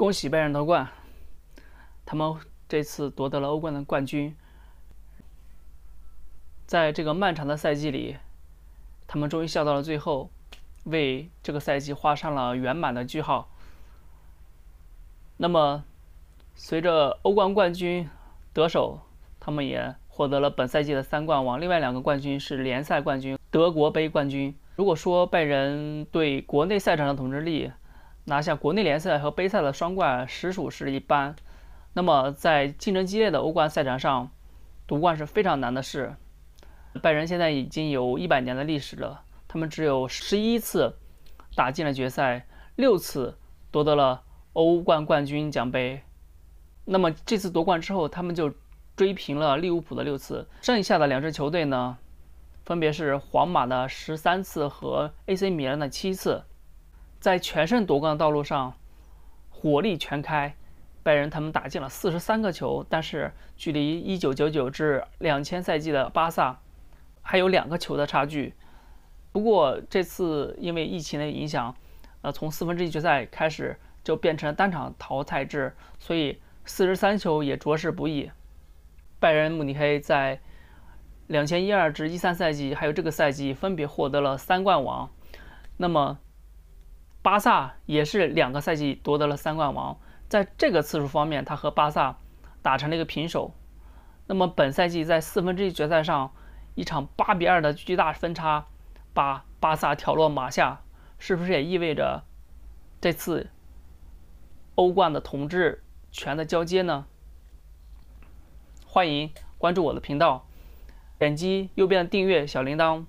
恭喜拜仁夺冠！他们这次夺得了欧冠的冠军。在这个漫长的赛季里，他们终于笑到了最后，为这个赛季画上了圆满的句号。那么，随着欧冠冠军得手，他们也获得了本赛季的三冠王。另外两个冠军是联赛冠军、德国杯冠军。如果说拜仁对国内赛场的统治力，拿下国内联赛和杯赛的双冠实属是一般。那么，在竞争激烈的欧冠赛场上，夺冠是非常难的事。拜仁现在已经有一百年的历史了，他们只有十一次打进了决赛，六次夺得了欧冠冠军奖杯。那么这次夺冠之后，他们就追平了利物浦的六次，剩下的两支球队呢，分别是皇马的十三次和 AC 米兰的七次。在全胜夺冠的道路上，火力全开，拜仁他们打进了四十三个球，但是距离一九九九至两千赛季的巴萨还有两个球的差距。不过这次因为疫情的影响，呃，从四分之一决赛开始就变成了单场淘汰制，所以四十三球也着实不易。拜仁慕尼黑在两千一二至一三赛季，还有这个赛季分别获得了三冠王。那么，巴萨也是两个赛季夺得了三冠王，在这个次数方面，他和巴萨打成了一个平手。那么本赛季在四分之一决赛上，一场八比二的巨大分差把巴萨挑落马下，是不是也意味着这次欧冠的统治权的交接呢？欢迎关注我的频道，点击右边的订阅小铃铛。